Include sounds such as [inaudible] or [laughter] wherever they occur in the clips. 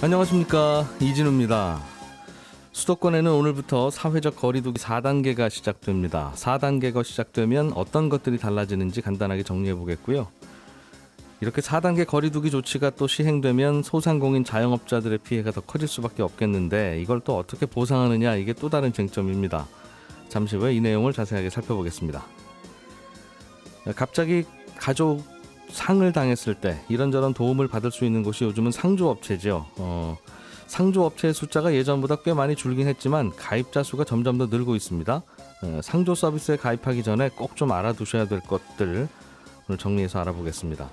안녕하십니까 이진우입니다. 수도권에는 오늘부터 사회적 거리두기 4단계가 시작됩니다. 4단계가 시작되면 어떤 것들이 달라지는지 간단하게 정리해 보겠고요. 이렇게 4단계 거리두기 조치가 또 시행되면 소상공인 자영업자들의 피해가 더 커질 수밖에 없겠는데 이걸 또 어떻게 보상하느냐 이게 또 다른 쟁점입니다. 잠시 후에 이 내용을 자세하게 살펴보겠습니다. 갑자기 가족 상을 당했을 때 이런저런 도움을 받을 수 있는 곳이 요즘은 상조업체죠. 어, 상조업체의 숫자가 예전보다 꽤 많이 줄긴 했지만 가입자 수가 점점 더 늘고 있습니다. 어, 상조 서비스에 가입하기 전에 꼭 좀 알아두셔야 될 것들 오늘 정리해서 알아보겠습니다.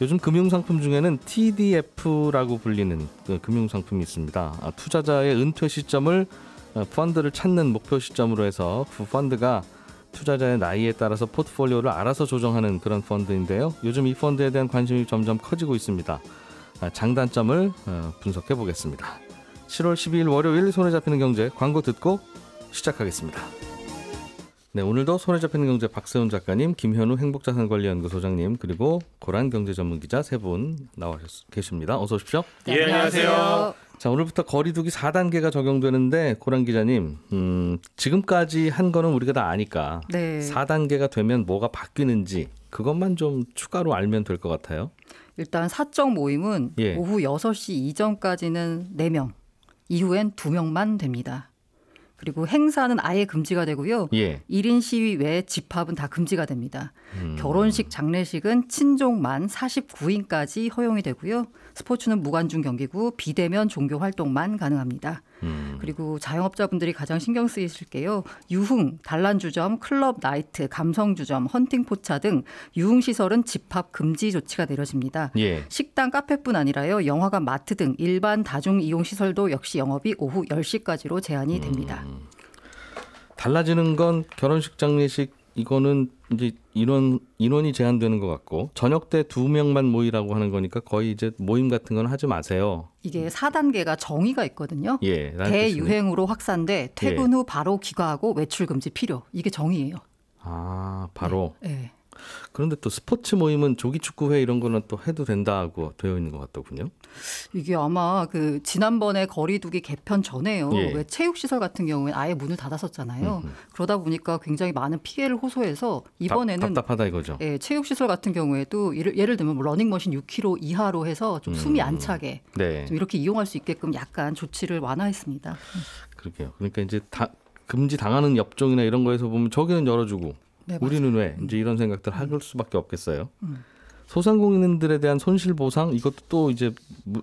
요즘 금융상품 중에는 TDF라고 불리는 그 금융상품이 있습니다. 아, 투자자의 은퇴 시점을 어, 펀드를 찾는 목표 시점으로 해서 그 펀드가 투자자의 나이에 따라서 포트폴리오를 알아서 조정하는 그런 펀드인데요. 요즘 이 펀드에 대한 관심이 점점 커지고 있습니다. 아, 장단점을 어, 분석해 보겠습니다. 7월 12일 월요일 손에 잡히는 경제 광고 듣고 시작하겠습니다. 네, 오늘도 손에 잡히는 경제 박세훈 작가님, 김현우 행복자산관리연구소장님, 그리고 고란 경제전문기자 세 분 나와 계십니다. 어서 오십시오. 네, 안녕하세요. 자, 오늘부터 거리두기 4단계가 적용되는데 고란 기자님, 음, 지금까지 한 거는 우리가 다 아니까 네. 4단계가 되면 뭐가 바뀌는지 그것만 좀 추가로 알면 될 것 같아요. 일단 사적 모임은 예. 오후 6시 이전까지는 4명, 이후엔 2명만 됩니다. 그리고 행사는 아예 금지가 되고요. 예. 1인 시위 외에 집합은 다 금지가 됩니다. 음. 결혼식, 장례식은 친족만 49인까지 허용이 되고요. 스포츠는 무관중 경기고 비대면 종교 활동만 가능합니다. 음. 그리고 자영업자분들이 가장 신경 쓰이실 게요. 유흥, 단란주점, 클럽 나이트, 감성주점, 헌팅포차 등 유흥시설은 집합 금지 조치가 내려집니다. 예. 식당, 카페뿐 아니라요. 영화관, 마트 등 일반 다중이용시설도 역시 영업이 오후 10시까지로 제한이 됩니다. 음. 달라지는 건 결혼식 장례식 이거는 이제 인원 인원이 제한되는 것 같고 저녁 때 두 명만 모이라고 하는 거니까 거의 이제 모임 같은 건 하지 마세요. 이게 4단계가 정의가 있거든요. 예, 대유행으로 확산돼 퇴근 예. 후 바로 귀가하고 외출 금지 필요. 이게 정의예요. 아, 바로. 네. 네. 그런데 또 스포츠 모임은 조기 축구회 이런 거는 또 해도 된다고 되어 있는 것 같더군요. 이게 아마 그 지난번에 거리두기 개편 전에요. 예. 왜 체육 시설 같은 경우에 아예 문을 닫았었잖아요. 음흠. 그러다 보니까 굉장히 많은 피해를 호소해서 이번에는 답, 답하다 이거죠. 예, 체육 시설 같은 경우에도 예를, 예를 들면 뭐 러닝머신 6km 이하로 해서 좀 음. 숨이 안 차게 네. 좀 이렇게 이용할 수 있게끔 약간 조치를 완화했습니다. 그러게요. 그러니까 이제 다 금지 당하는 업종이나 이런 거에서 보면 저기는 열어주고 네, 우리는 왜 이제 이런 생각들 할 수밖에 없겠어요. 음. 소상공인들에 대한 손실 보상 이것도 또 이제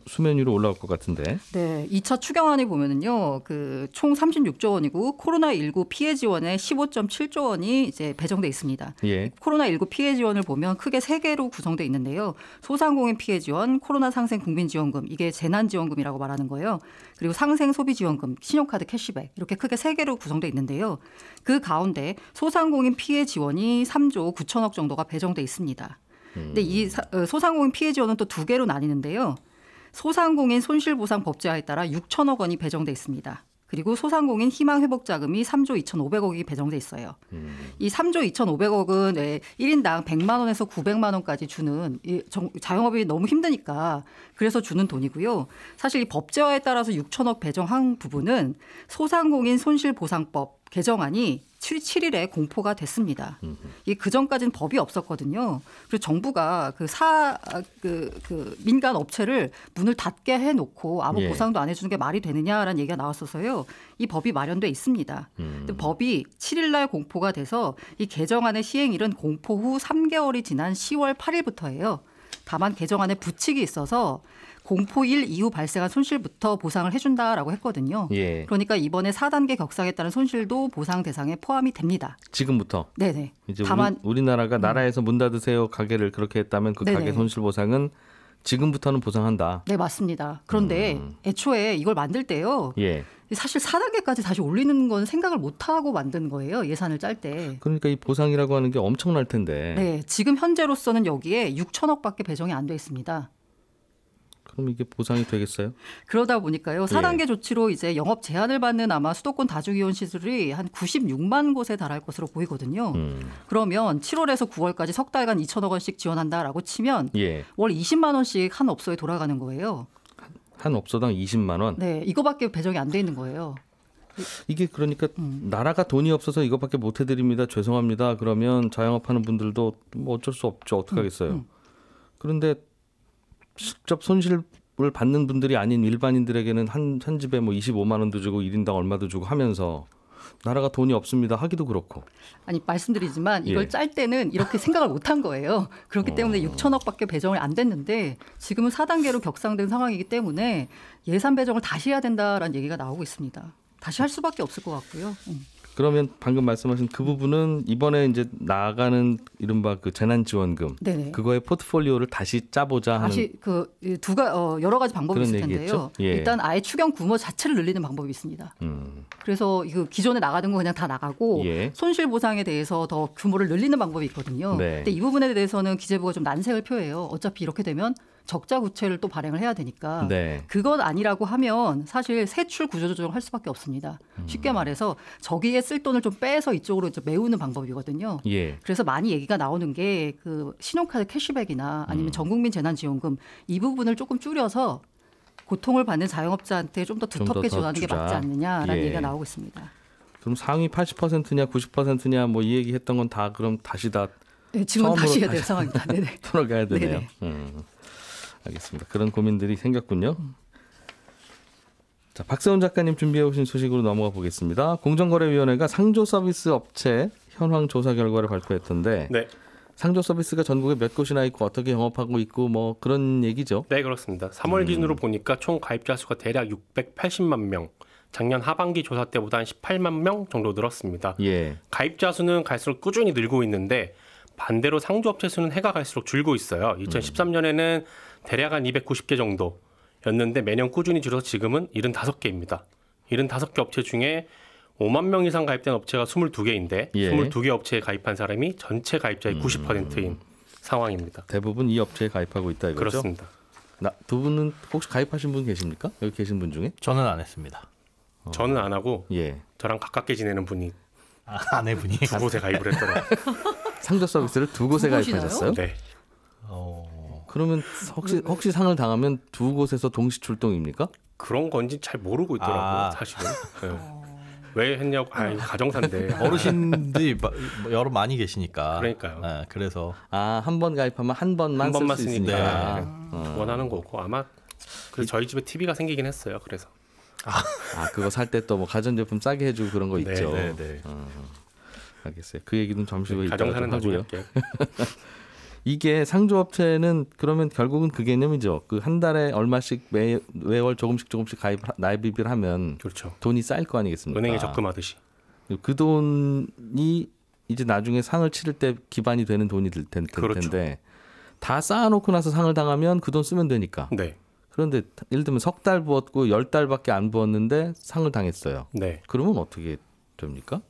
수면 위로 올라올 것 같은데. 네, 2차 추경안에 보면은요. 그총 36조 원이고 코로나 19 피해 지원에 15.7조 원이 이제 배정돼 있습니다. 예. 코로나 19 피해 지원을 보면 크게 세 개로 구성돼 있는데요. 소상공인 피해 지원, 코로나 상생 국민 지원금 이게 재난 지원금이라고 말하는 거예요. 그리고 상생 소비 지원금, 신용카드 캐시백 이렇게 크게 세 개로 구성돼 있는데요. 그 가운데 소상공인 피해 지원이 3조 9천억 정도가 배정돼 있습니다. 근데 이 어, 소상공인 피해 지원은 또 두 개로 나뉘는데요. 소상공인 손실보상 법제화에 따라 6천억 원이 배정돼 있습니다. 그리고 소상공인 희망 회복 자금이 3조 2,500억이 배정돼 있어요. 음. 이 3조 2,500억은 1인당 100만 원에서 900만 원까지 주는 이 자영업이 너무 힘드니까 그래서 주는 돈이고요. 사실 이 법제화에 따라서 6천억 배정한 부분은 소상공인 손실 보상법 개정안이 7, 7일에 공포가 됐습니다. 이그 전까지는 법이 없었거든요. 그리고 정부가 그 사, 그, 그 민간 업체를 문을 닫게 해놓고 아무 예. 보상도 안 해주는 게 말이 되느냐라는 얘기가 나왔어서요. 이 법이 마련돼 있습니다. 음. 법이 7일날 공포가 돼서 이 개정안의 시행일은 공포 후 3개월이 지난 10월 8일부터예요. 다만 개정안에 부칙이 있어서 공포 1 이후 발생한 손실부터 보상을 해준다라고 했거든요. 예. 그러니까 이번에 4단계 격상에 따른 손실도 보상 대상에 포함이 됩니다. 지금부터. 네네. 이제 다만 우리, 나라가 음. 나라에서 문 닫으세요 가게를 그렇게 했다면 그 네네. 가게 손실 보상은 지금부터는 보상한다. 네 맞습니다. 그런데 음. 애초에 이걸 만들 때요. 예. 사실 4단계까지 다시 올리는 건 생각을 못 하고 만든 거예요. 예산을 짤 때. 그러니까 이 보상이라고 하는 게 엄청날 텐데. 네, 지금 현재로서는 여기에 6천억밖에 배정이 안 돼 있습니다. 그럼 이게 보상이 되겠어요? [laughs] 그러다 보니까요. 4단계 예. 조치로 이제 영업 제한을 받는 아마 수도권 다중이혼 시설이 한 96만 곳에 달할 것으로 보이거든요. 음. 그러면 7월에서 9월까지 석 달간 2천억 원씩 지원한다라고 치면 예. 월 20만 원씩 한 업소에 돌아가는 거예요. 한 업소당 20만 원. 네, 이거밖에 배정이 안 돼 있는 거예요. 이게 그러니까 음. 나라가 돈이 없어서 이것밖에 못 해드립니다. 죄송합니다. 그러면 자영업하는 분들도 뭐 어쩔 수 없죠. 어떻게 하겠어요. 음, 음. 그런데 직접 손실을 받는 분들이 아닌 일반인들에게는 한, 한 집에 뭐 25만 원도 주고 일인당 얼마도 주고 하면서 나라가 돈이 없습니다 하기도 그렇고. 아니 말씀드리지만 이걸 예. 짤 때는 이렇게 생각을 못한 거예요. 그렇기 때문에 어... 6천억밖에 배정을 안 됐는데 지금은 4단계로 격상된 상황이기 때문에 예산 배정을 다시 해야 된다라는 얘기가 나오고 있습니다. 다시 할 수밖에 없을 것 같고요. 음. 그러면 방금 말씀하신 그 부분은 이번에 이제 나가는 이른바 그 재난지원금 네네. 그거의 포트폴리오를 다시 짜보자 하는 다시 그두가 어, 여러 가지 방법이 있을 텐데요. 예. 일단 아예 추경 규모 자체를 늘리는 방법이 있습니다. 음. 그래서 이거 그 기존에 나가는거 그냥 다 나가고 예. 손실 보상에 대해서 더 규모를 늘리는 방법이 있거든요. 네. 근데 이 부분에 대해서는 기재부가 좀 난색을 표해요. 어차피 이렇게 되면 적자 구체를 또 발행을 해야 되니까 네. 그건 아니라고 하면 사실 세출 구조 조정을 할 수밖에 없습니다. 음. 쉽게 말해서 저기에 쓸 돈을 좀 빼서 이쪽으로 이제 메우는 방법이거든요. 예. 그래서 많이 얘기가 나오는 게 그 신용카드 캐시백이나 아니면 음. 전국민 재난지원금 이 부분을 조금 줄여서 고통을 받는 자영업자한테 좀 더 두텁게 좀 지원하는 게 맞지 않느냐라는 예. 얘기가 나오고 있습니다. 그럼 상위 80%냐 90%냐 뭐 이 얘기했던 건 다 그럼 다시 다 네, 지금 다시 해야 될 상황입니다. [laughs] 네네. 돌아가야 되네요. 음. 알겠습니다. 그런 고민들이 생겼군요. 자, 박세훈 작가님 준비해 오신 소식으로 넘어가 보겠습니다. 공정거래위원회가 상조 서비스 업체 현황 조사 결과를 발표했던데 네. 상조 서비스가 전국에 몇 곳이나 있고 어떻게 영업하고 있고 뭐 그런 얘기죠. 네, 그렇습니다. 3월 음. 기준으로 보니까 총 가입자 수가 대략 680만 명. 작년 하반기 조사 때보다 한 18만 명 정도 늘었습니다. 예. 가입자 수는 갈수록 꾸준히 늘고 있는데 반대로 상조업체 수는 해가 갈수록 줄고 있어요. 2013년에는 음. 대략 한 290개 정도였는데 매년 꾸준히 줄어서 지금은 75개입니다. 75개 업체 중에 5만 명 이상 가입된 업체가 22개인데 예. 22개 업체에 가입한 사람이 전체 가입자의 90%인 음. 상황입니다. 대부분 이 업체에 가입하고 있다 이거죠? 그렇습니다. 나, 두 분은 혹시 가입하신 분 계십니까? 여기 계신 분 중에? 저는 안 했습니다. 어. 저는 안 하고 예. 저랑 가깝게 지내는 분이 아, 아내분이 두 곳에 가입을 했더라고요. [laughs] 상조 서비스를 두 곳에 가입하셨어요? 네. 그러면 혹시 그 혹시 상을 당하면 두 곳에서 동시 출동입니까? 그런 건지 잘 모르고 있더라고요, 아. 사실은. [laughs] 네. 왜 했냐고 아 가정사인데 [laughs] 어르신들이 여러 많이 계시니까 그러니까요. 네, 그래서 아한 번 가입하면 한 번만, 번만 쓰니까 네. 아. 원하는 거고 아마 그 저희 집에 TV가 생기긴 했어요. 그래서 아, 아 그거 살 때 또 뭐 가전제품 싸게 해주고 그런 거 네, 있죠. 네, 네, 네. 어, 알겠어요. 그 얘기는 잠시 후에 네, 가정사는 하고요. [laughs] 이게 상조업체는 그러면 결국은 그 개념이죠. 그 한 달에 얼마씩 매, 매월 조금씩 조금씩 가입 나입비를 하면 그렇죠. 돈이 쌓일 거 아니겠습니까? 은행에 적금하듯이. 그 돈이 이제 나중에 상을 치를 때 기반이 되는 돈이 될, 그렇죠. 텐데 그렇죠. 다 쌓아놓고 나서 상을 당하면 그 돈 쓰면 되니까. 네. 그런데 예를 들면 석 달 부었고 열 달밖에 안 부었는데 상을 당했어요. 네. 그러면 어떻게 됩니까?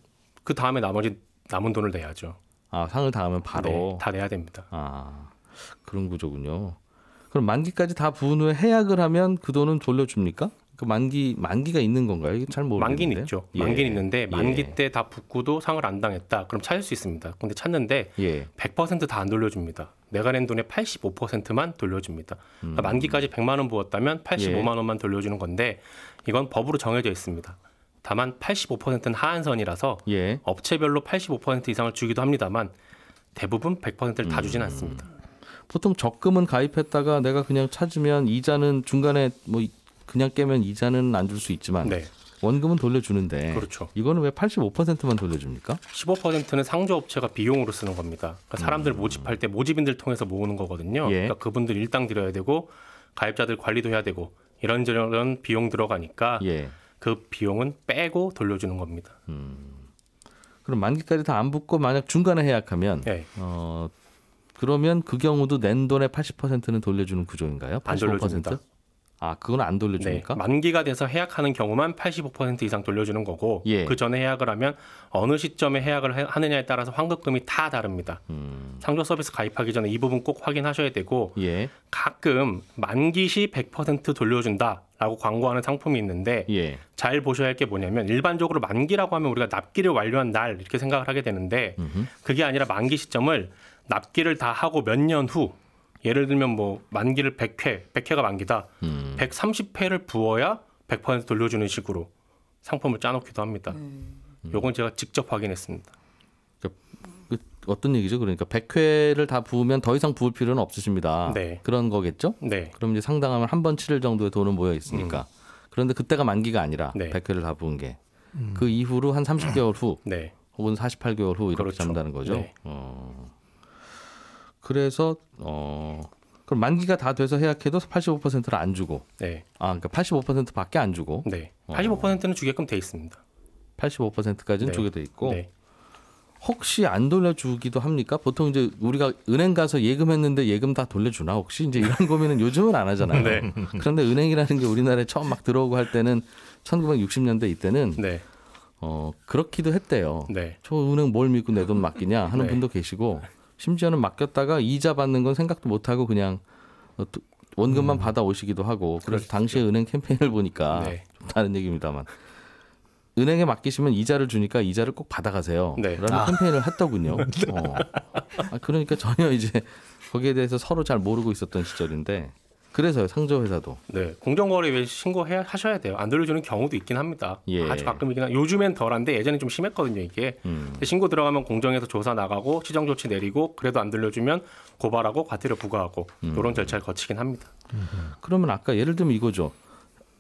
그 다음에 나머지 남은 돈을 내야죠. 아 상을 당하면 바로 네, 다 내야 됩니다. 아 그런 구조군요. 그럼 만기까지 다 부은 후에 해약을 하면 그 돈은 돌려줍니까? 그 만기 만기가 있는 건가요? 잘모르는데 만기는 있죠. 예. 만기는 있는데 예. 만기 예. 때다 붙고도 상을 안 당했다. 그럼 찾을 수 있습니다. 근데 찾는데 예. 100%다 안 돌려줍니다. 내가 낸 돈의 85%만 돌려줍니다. 그러니까 음. 만기까지 100만 원 부었다면 85만 예. 원만 돌려주는 건데 이건 법으로 정해져 있습니다. 다만 85%는 하한선이라서 예. 업체별로 85% 이상을 주기도 합니다만 대부분 100%를 다주진 음. 않습니다. 보통 적금은 가입했다가 내가 그냥 찾으면 이자는 중간에 뭐 그냥 깨면 이자는 안 줄 수 있지만 네. 원금은 돌려주는데 그렇죠. 이거는 왜 85%만 돌려줍니까? 15%는 상조업체가 비용으로 쓰는 겁니다. 그러니까 사람들 음. 모집할 때 모집인들 통해서 모으는 거거든요. 예. 그러니까 그분들 일당 드려야 되고 가입자들 관리도 해야 되고 이런저런 비용 들어가니까 예. 그 비용은 빼고 돌려주는 겁니다. 음. 그럼 만기까지 다 안 붙고 만약 중간에 해약하면 네. 어, 그러면 그 경우도 낸 돈의 80%는 돌려주는 구조인가요? 85%? 안 돌려줍니다. 아, 그건 안 돌려줍니까? 네, 만기가 돼서 해약하는 경우만 85% 이상 돌려주는 거고 예. 그 전에 해약을 하면 어느 시점에 해약을 하느냐에 따라서 환급금이 다 다릅니다. 음. 상조 서비스 가입하기 전에 이 부분 꼭 확인하셔야 되고 예. 가끔 만기 시 100% 돌려준다라고 광고하는 상품이 있는데 예. 잘 보셔야 할 게 뭐냐면 일반적으로 만기라고 하면 우리가 납기를 완료한 날 이렇게 생각을 하게 되는데 음흠. 그게 아니라 만기 시점을 납기를 다 하고 몇년후 예를 들면 뭐 만기를 100회, 100회가 만기다. 음. 130회를 부어야 100% 돌려주는 식으로 상품을 짜놓기도 합니다. 네. 음. 요건 제가 직접 확인했습니다. 그, 그 어떤 얘기죠? 그러니까 100회를 다 부으면 더 이상 부을 필요는 없으십니다. 네. 그런 거겠죠? 네. 그럼 이제 상당하면 한 번 치를 정도의 돈은 모여 있으니까. 음. 그런데 그때가 만기가 아니라 네. 100회를 다 부은 게. 음. 그 이후로 한 30개월 후 네. 혹은 48개월 후 이렇게 그렇죠. 잡는다는 거죠. 네. 어. 그래서 어 그럼 만기가 다 돼서 해약해도 85%를 안 주고. 네. 아, 그러니까 85%밖에 안 주고. 네. 85%는 어. 주게끔 돼 있습니다. 85%까지는 네. 주게 돼 있고. 네. 혹시 안 돌려주기도 합니까? 보통 이제 우리가 은행 가서 예금했는데 예금 다 돌려주나 혹시 이제 이런 [laughs] 고민은 요즘은 안 하잖아요. 네. 그런데 은행이라는 게 우리나라에 처음 막 들어오고 할 때는 1960년대 이때는 네. 어, 그렇기도 했대요. 네. 저 은행 뭘 믿고 내 돈 맡기냐 하는 네. 분도 계시고 심지어는 맡겼다가 이자 받는 건 생각도 못 하고 그냥 어, 원금만 음. 받아 오시기도 하고 그래서 그렇죠. 당시에 은행 캠페인을 보니까 네. 좀 다른 얘기입니다만 은행에 맡기시면 이자를 주니까 이자를 꼭 받아가세요. 네. 라는 아. 캠페인을 했더군요. [laughs] 어. 아, 그러니까 전혀 이제 거기에 대해서 서로 잘 모르고 있었던 시절인데 그래서요 상조 회사도. 네 공정거래위에 신고해 야 하셔야 돼요. 안 들려주는 경우도 있긴 합니다. 예. 아주 가끔이긴 한. 요즘엔 덜한데 예전에 좀 심했거든요 이게. 음. 신고 들어가면 공정에서 조사 나가고 시정 조치 내리고 그래도 안 들려주면 고발하고 과태료 부과하고 음. 이런 절차를 거치긴 합니다. 음. 그러면 아까 예를 들면 이거죠.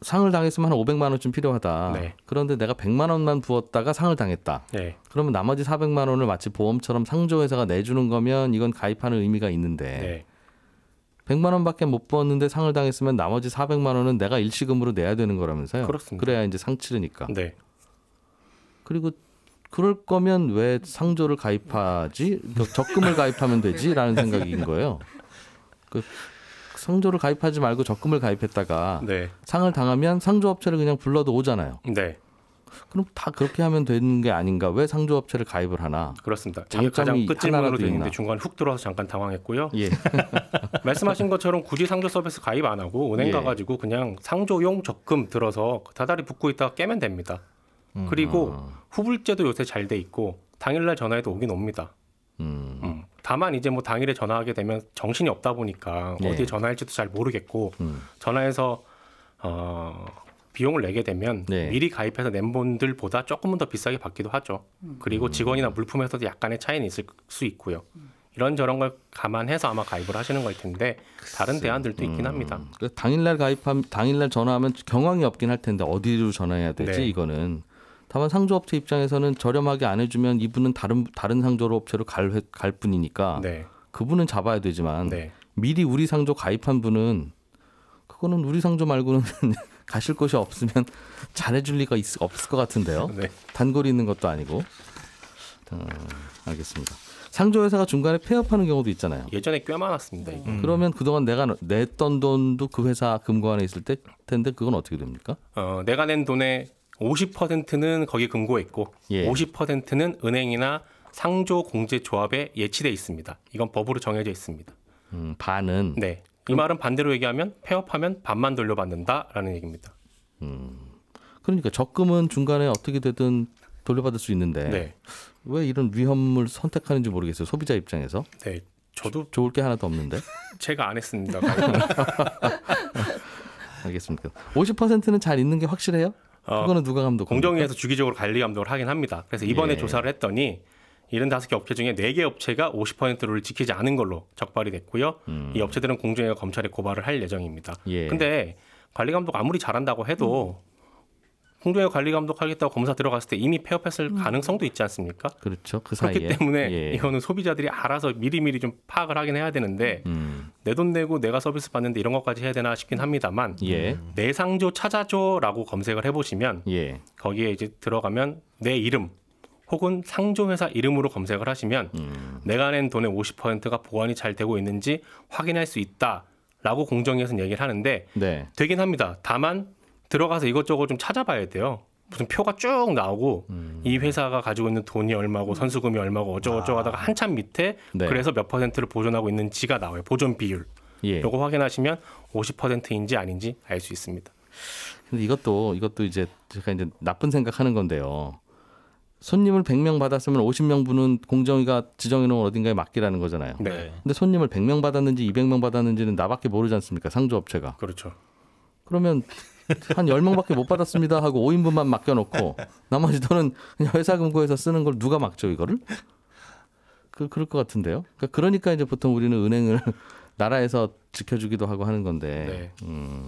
상을 당했으면 한 500만 원쯤 필요하다. 네. 그런데 내가 100만 원만 부었다가 상을 당했다. 네. 그러면 나머지 400만 원을 마치 보험처럼 상조 회사가 내주는 거면 이건 가입하는 의미가 있는데 네. 100만 원밖에 못 버는데 상을 당했으면 나머지 400만 원은 내가 일시금으로 내야 되는 거라면서요. 그렇습니다. 그래야 이제 상 치르니까. 네. 그리고 그럴 거면 왜 상조를 가입하지? 적금을 가입하면 되지라는 [laughs] 생각인 거예요. 그 상조를 가입하지 말고 적금을 가입했다가 네. 상을 당하면 상조 업체를 그냥 불러도 오잖아요. 네. 그럼 다 그렇게 하면 되는 게 아닌가? 왜 상조업체를 가입을 하나? 그렇습니다. 이게 가장 끝질문으로 되는데 중간 에훅 들어와서 잠깐 당황했고요. 예. [laughs] 말씀하신 것처럼 굳이 상조 서비스 가입 안 하고 은행 예. 가가지고 그냥 상조용 적금 들어서 다달이 붓고 있다가 깨면 됩니다. 음. 그리고 아. 후불제도 요새 잘 돼 있고 당일날 전화해도 오긴 옵니다. 음. 음. 다만 이제 뭐 당일에 전화하게 되면 정신이 없다 보니까 예. 어디에 전화할지도 잘 모르겠고 음. 전화해서 어, 비용을 내게 되면 네. 미리 가입해서 낸 분들보다 조금은 더 비싸게 받기도 하죠. 음. 그리고 직원이나 물품에서도 약간의 차이는 있을 수 있고요. 음. 이런저런 걸 감안해서 아마 가입을 하시는 걸 텐데 다른 대안들도 있긴 음. 합니다. 당일날 가입함 당일날 전화하면 경황이 없긴 할 텐데 어디로 전화해야 되지 네. 이거는 다만 상조업체 입장에서는 저렴하게 안 해주면 이분은 다른 다른 상조로 업체로 갈, 갈 뿐이니까 네. 그분은 잡아야 되지만 네. 미리 우리 상조 가입한 분은 그거는 우리 상조 말고는 [laughs] 가실 곳이 없으면 [laughs] 잘해줄 리가 있, 없을 것 같은데요. 네. 단골이 있는 것도 아니고. 음, 알겠습니다. 상조 회사가 중간에 폐업하는 경우도 있잖아요. 예전에 꽤 많았습니다. 음. 그러면 그동안 내가 냈던 돈도 그 회사 금고 안에 있을 텐데 그건 어떻게 됩니까? 어, 내가 낸 돈의 50%는 거기 금고에 있고 예. 50%는 은행이나 상조 공제 조합에 예치돼 있습니다. 이건 법으로 정해져 있습니다. 음, 반은 네. 이 말은 반대로 얘기하면 폐업하면 반만 돌려받는다라는 얘기입니다. 음. 그러니까 적금은 중간에 어떻게 되든 돌려받을 수 있는데 네. 왜 이런 위험을 선택하는지 모르겠어요. 소비자 입장에서. 네. 저도 좋을 게 하나도 없는데. [laughs] 제가 안 했습니다. [laughs] 알겠습니다. 50%는 잘 있는 게 확실해요? 어, 그거는 누가 감독? 공정위에서 주기적으로 관리 감독을 하긴 합니다. 그래서 이번에 예. 조사를 했더니 75개 업체 중에 4개 업체가 50%를 지키지 않은 걸로 적발이 됐고요. 음. 이 업체들은 공정위가 검찰에 고발을 할 예정입니다. 예. 근데 관리 감독 아무리 잘한다고 해도 음. 공정위 관리 감독 하겠다고 검사 들어갔을 때 이미 폐업했을 음. 가능성도 있지 않습니까? 그렇죠. 그 그렇기 때문에 예. 이거는 소비자들이 알아서 미리미리 좀 파악을 하긴 해야 되는데 음. 내돈 내고 내가 서비스 받는데 이런 것까지 해야 되나 싶긴 합니다만 예. 내상조 찾아줘라고 검색을 해보시면 예. 거기에 이제 들어가면 내 이름 혹은 상조회사 이름으로 검색을 하시면 음. 내가 낸 돈의 50%가 보완이잘 되고 있는지 확인할 수 있다라고 공정위에서는 얘기를 하는데 네. 되긴 합니다. 다만 들어가서 이것저것 좀 찾아봐야 돼요. 무슨 표가 쭉 나오고 음. 이 회사가 가지고 있는 돈이 얼마고 선수금이 얼마고 어쩌고저쩌고 하다가 아. 한참 밑에 네. 그래서 몇 퍼센트를 보존하고 있는지가 나와요. 보존 비율. 예. 요거 확인하시면 50%인지 아닌지 알 수 있습니다. 근데 이것도 이것도 이제 제가 이제 나쁜 생각하는 건데요. 손님을 100명 받았으면 50명분은 공정위가 지정해 놓은 어딘가에 맡기라는 거잖아요. 네. 네. 근데 손님을 100명 받았는지 200명 받았는지는 나밖에 모르지 않습니까? 상조업체가. 그렇죠. 그러면 한 10명밖에 못 받았습니다 하고 5인분만 맡겨 놓고 나머지 돈은 그냥 회사 금고에서 쓰는 걸 누가 막죠, 이거를? 그 그럴 것 같은데요. 그러니까, 그러니까 이제 보통 우리는 은행을 [laughs] 나라에서 지켜주기도 하고 하는 건데. 네. 음.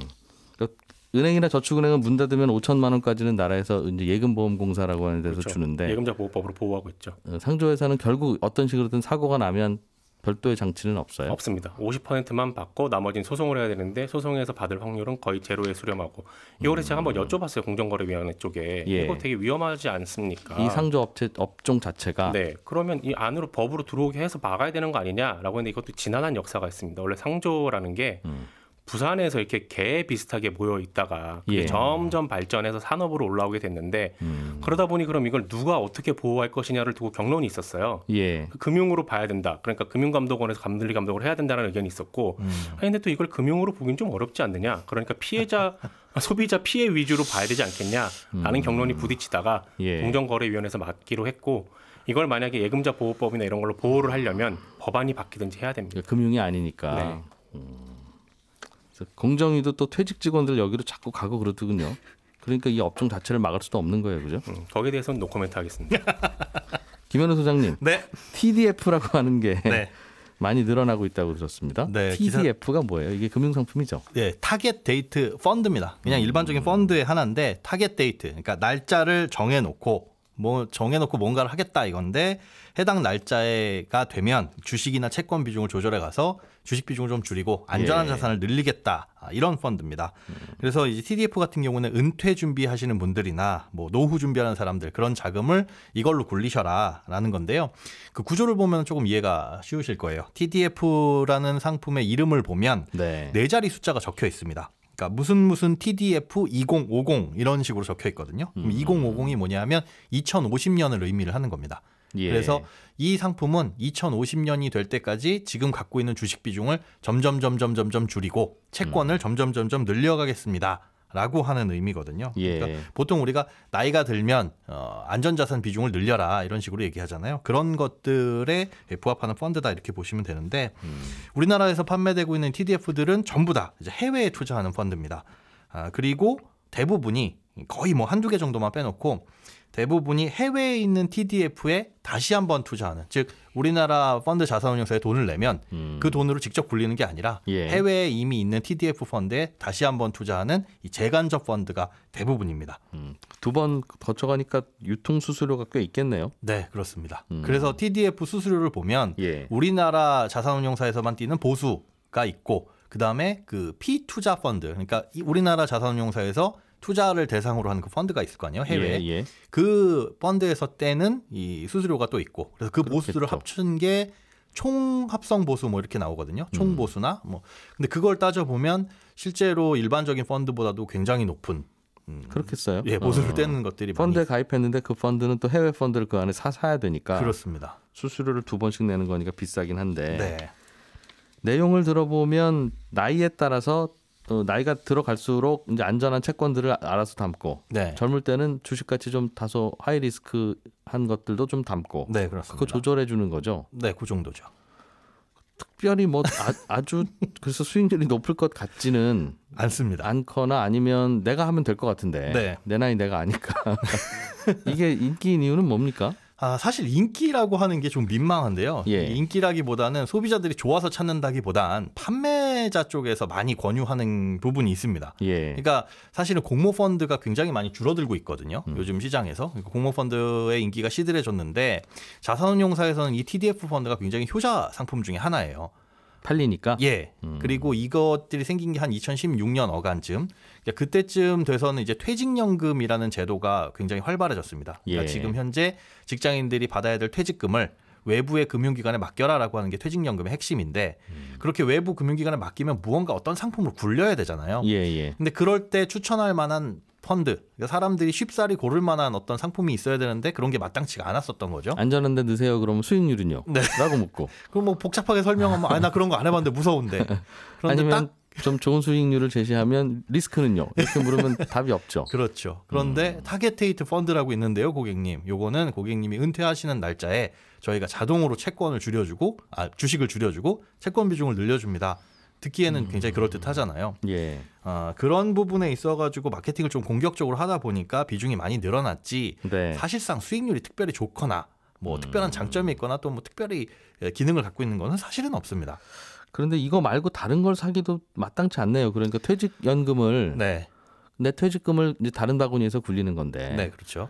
은행이나 저축은행은 문 닫으면 5천만 원까지는 나라에서 이제 예금보험공사라고 하는 데서 그렇죠. 주는데 예금자 보호법으로 보호하고 있죠. 어, 상조회사는 결국 어떤 식으로든 사고가 나면 별도의 장치는 없어요? 없습니다. 50%만 받고 나머지는 소송을 해야 되는데 소송에서 받을 확률은 거의 제로에 수렴하고 이거를 음. 제가 한번 음. 여쭤봤어요 공정거래위원회 쪽에 예. 이거 되게 위험하지 않습니까? 이 상조 업체 업종 자체가 네 그러면 이 안으로 법으로 들어오게 해서 막아야 되는 거 아니냐라고 했는데 이것도 지난한 역사가 있습니다. 원래 상조라는 게 음. 부산에서 이렇게 개 비슷하게 모여 있다가 예. 점점 발전해서 산업으로 올라오게 됐는데 음. 그러다 보니 그럼 이걸 누가 어떻게 보호할 것이냐를 두고 경론이 있었어요. 예. 그 금융으로 봐야 된다. 그러니까 금융감독원에서 감들리 감독을 해야 된다는 의견이 있었고 음. 그런데 또 이걸 금융으로 보긴 좀 어렵지 않느냐. 그러니까 피해자 [laughs] 소비자 피해 위주로 봐야 되지 않겠냐라는 음. 경론이 부딪히다가 예. 공정거래위원회에서 막기로 했고 이걸 만약에 예금자 보호법이나 이런 걸로 보호를 하려면 법안이 바뀌든지 해야 됩니다. 그러니까 금융이 아니니까. 네. 음. 공정위도 또 퇴직 직원들 여기로 자꾸 가고 그러더군요. 그러니까 이 업종 자체를 막을 수도 없는 거예요, 그죠? 음, 거기에 대해서는 노코멘트 하겠습니다. [laughs] 김현우 소장님, 네. TDF라고 하는 게 네. 많이 늘어나고 있다고 들었습니다. 네, TDF가 기사... 뭐예요? 이게 금융상품이죠? 네, 타겟 데이트 펀드입니다. 그냥 일반적인 음. 펀드의 하나인데 타겟 데이트, 그러니까 날짜를 정해놓고 뭐 정해놓고 뭔가를 하겠다 이건데 해당 날짜가 되면 주식이나 채권 비중을 조절해 가서 주식 비중을 좀 줄이고 안전한 예. 자산을 늘리겠다 아, 이런 펀드입니다. 음. 그래서 이제 TDF 같은 경우는 은퇴 준비하시는 분들이나 뭐 노후 준비하는 사람들 그런 자금을 이걸로 굴리셔라라는 건데요. 그 구조를 보면 조금 이해가 쉬우실 거예요. TDF라는 상품의 이름을 보면 네, 네 자리 숫자가 적혀 있습니다. 그러니까 무슨 무슨 TDF 2050 이런 식으로 적혀 있거든요. 그럼 2050이 음. 뭐냐면 2050년을 의미를 하는 겁니다. 예. 그래서 이 상품은 2050년이 될 때까지 지금 갖고 있는 주식 비중을 점점 점점 점점 줄이고 채권을 음. 점점 점점 늘려가겠습니다. 라고 하는 의미거든요. 예. 그러니까 보통 우리가 나이가 들면 어, 안전자산 비중을 늘려라 이런 식으로 얘기하잖아요. 그런 것들에 부합하는 펀드다 이렇게 보시면 되는데 음. 우리나라에서 판매되고 있는 TDF들은 전부 다 이제 해외에 투자하는 펀드입니다. 아, 그리고 대부분이 거의 뭐 한두 개 정도만 빼놓고 대부분이 해외에 있는 TDF에 다시 한번 투자하는 즉 우리나라 펀드 자산운용사에 돈을 내면 음. 그 돈으로 직접 굴리는 게 아니라 예. 해외에 이미 있는 TDF 펀드에 다시 한번 투자하는 이 재간접 펀드가 대부분입니다. 음. 두번 거쳐가니까 유통 수수료가 꽤 있겠네요. 네 그렇습니다. 음. 그래서 TDF 수수료를 보면 예. 우리나라 자산운용사에서만 뛰는 보수가 있고 그 다음에 그 피투자 펀드 그러니까 우리나라 자산운용사에서 투자를 대상으로 하는 그 펀드가 있을 거 아니에요 해외에 예, 예. 그 펀드에서 떼는 이 수수료가 또 있고 그래서 그 그렇겠죠. 보수를 합친 게 총합성 보수 뭐 이렇게 나오거든요 음. 총 보수나 뭐 근데 그걸 따져 보면 실제로 일반적인 펀드보다도 굉장히 높은 음, 그렇겠어요. 예, 보수를 어. 떼는 것들이 펀드에 많이... 가입했는데 그 펀드는 또 해외 펀드를 그 안에 사 사야 되니까 그렇습니다. 수수료를 두 번씩 내는 거니까 비싸긴 한데 네. 내용을 들어보면 나이에 따라서 어, 나이가 들어갈수록 이제 안전한 채권들을 아, 알아서 담고 네. 젊을 때는 주식같이 좀 다소 하이 리스크한 것들도 좀 담고 네, 그렇습니다. 그거 조절해 주는 거죠. 네, 그 정도죠. 특별히 뭐 아, 주 그래서 수익률이 높을 것 같지는 않습니다. 않거나 아니면 내가 하면 될 것 같은데 네. 내 나이 내가 아니까 [laughs] 이게 인기인 이유는 뭡니까? 아, 사실 인기라고 하는 게 좀 민망한데요. 예. 인기라기보다는 소비자들이 좋아서 찾는다기보단 판매자 쪽에서 많이 권유하는 부분이 있습니다. 예. 그러니까 사실은 공모 펀드가 굉장히 많이 줄어들고 있거든요. 음. 요즘 시장에서 그러니까 공모 펀드의 인기가 시들해졌는데 자산운용사에서는 이 TDF 펀드가 굉장히 효자 상품 중에 하나예요. 팔리니까. 예. 음. 그리고 이것들이 생긴 게 한 2016년 어간쯤. 그러니까 그때쯤 돼서는 이제 퇴직연금이라는 제도가 굉장히 활발해졌습니다. 그러니까 예. 지금 현재 직장인들이 받아야 될 퇴직금을 외부의 금융기관에 맡겨라라고 하는 게 퇴직연금의 핵심인데 음. 그렇게 외부 금융기관에 맡기면 무언가 어떤 상품을 굴려야 되잖아요. 예, 예. 근데 그럴 때 추천할 만한 펀드 그러니까 사람들이 쉽사리 고를 만한 어떤 상품이 있어야 되는데 그런 게 마땅치가 않았었던 거죠. 안전한데 넣으세요. 그러면 수익률은요? 네. 라고 묻고. [laughs] 그럼 뭐 복잡하게 설명하면 아 나 그런 거 안 해봤는데 무서운데. [laughs] 그런데 아니면 딱좀 좋은 수익률을 제시하면 리스크는요? 이렇게 물으면 답이 없죠. [laughs] 그렇죠. 그런데 음. 타겟테이트 펀드라고 있는데요, 고객님. 요거는 고객님이 은퇴하시는 날짜에 저희가 자동으로 채권을 줄여주고 아 주식을 줄여주고 채권 비중을 늘려줍니다. 듣기에는 음. 굉장히 그럴듯하잖아요. 예. 어, 그런 부분에 있어가지고 마케팅을 좀 공격적으로 하다 보니까 비중이 많이 늘어났지 네. 사실상 수익률이 특별히 좋거나 뭐 음. 특별한 장점이 있거나 또 뭐 특별히 예, 기능을 갖고 있는 거는 사실은 없습니다. 그런데 이거 말고 다른 걸 사기도 마땅치 않네요. 그러니까 퇴직연금을 네. 내 퇴직금을 이제 다른 바구니에서 굴리는 건데. 네, 그렇죠.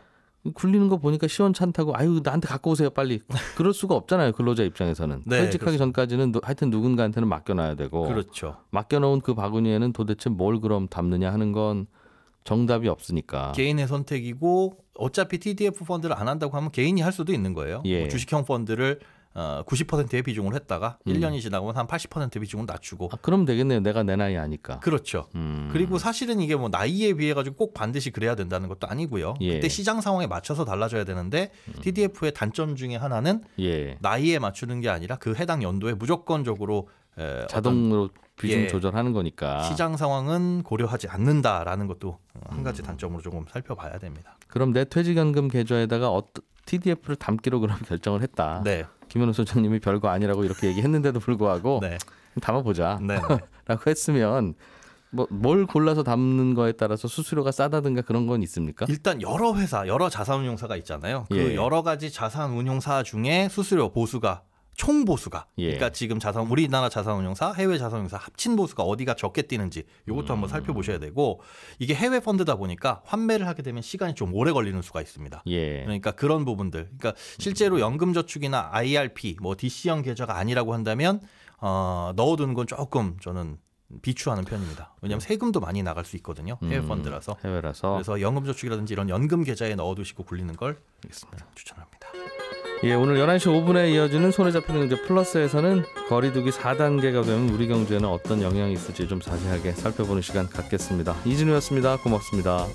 굴리는 거 보니까 시원찮다고 아유 나한테 갖고 오세요 빨리 그럴 수가 없잖아요 근로자 입장에서는 네, 퇴직하기 그렇습 전까지는 하여튼 누군가한테는 맡겨놔야 되고 그렇죠 맡겨놓은 그 바구니에는 도대체 뭘 그럼 담느냐 하는 건 정답이 없으니까 개인의 선택이고 어차피 TDF 펀드를 안 한다고 하면 개인이 할 수도 있는 거예요 예. 뭐 주식형 펀드를 어, 90%의 비중을 했다가 음. 1년이 지나고면 한80% 비중을 낮추고. 아, 그럼 되겠네요. 내가 내 나이 아니까. 그렇죠. 음. 그리고 사실은 이게 뭐 나이에 비해 가지고 꼭 반드시 그래야 된다는 것도 아니고요. 예. 그때 시장 상황에 맞춰서 달라져야 되는데 음. TDF의 단점 중에 하나는 예. 나이에 맞추는 게 아니라 그 해당 연도에 무조건적으로 에, 자동으로 비중 예, 조절하는 거니까 시장 상황은 고려하지 않는다라는 것도 한 음. 가지 음. 단점으로 조금 살펴봐야 됩니다. 그럼 내 퇴직연금 계좌에다가 어떤 TDF를 담기로 그럼 [laughs] 결정을 했다. 네. 김현우 소장님이 별거 아니라고 이렇게 얘기했는데도 불구하고 네. 담아보자 네. [laughs] 라고 했으면 뭐 뭘 골라서 담는 거에 따라서 수수료가 싸다든가 그런 건 있습니까? 일단 여러 회사, 여러 자산운용사가 있잖아요. 그 예. 여러 가지 자산운용사 중에 수수료 보수가 총 보수가 예. 그러니까 지금 자산 우리나라 자산운용사 해외 자산운용사 합친 보수가 어디가 적게 뛰는지 이것도 음. 한번 살펴보셔야 되고 이게 해외 펀드다 보니까 환매를 하게 되면 시간이 좀 오래 걸리는 수가 있습니다. 예. 그러니까 그런 부분들 그러니까 실제로 음. 연금저축이나 IRP 뭐 DC형 계좌가 아니라고 한다면 어, 넣어두는 건 조금 저는 비추하는 편입니다. 왜냐하면 세금도 많이 나갈 수 있거든요. 해외 음. 펀드라서. 해외라서. 그래서 연금저축이라든지 이런 연금 계좌에 넣어두시고 굴리는 걸 알겠습니다. 추천합니다. 예, 오늘 11시 5분에 이어지는 손에 잡히는 경제 플러스에서는 거리두기 4단계가 되면 우리 경제에는 어떤 영향이 있을지 좀 자세하게 살펴보는 시간 갖겠습니다. 이진우였습니다. 고맙습니다.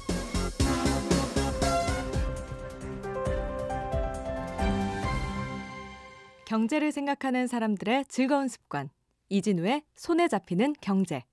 경제를 생각하는 사람들의 즐거운 습관. 이진우의 손에 잡히는 경제.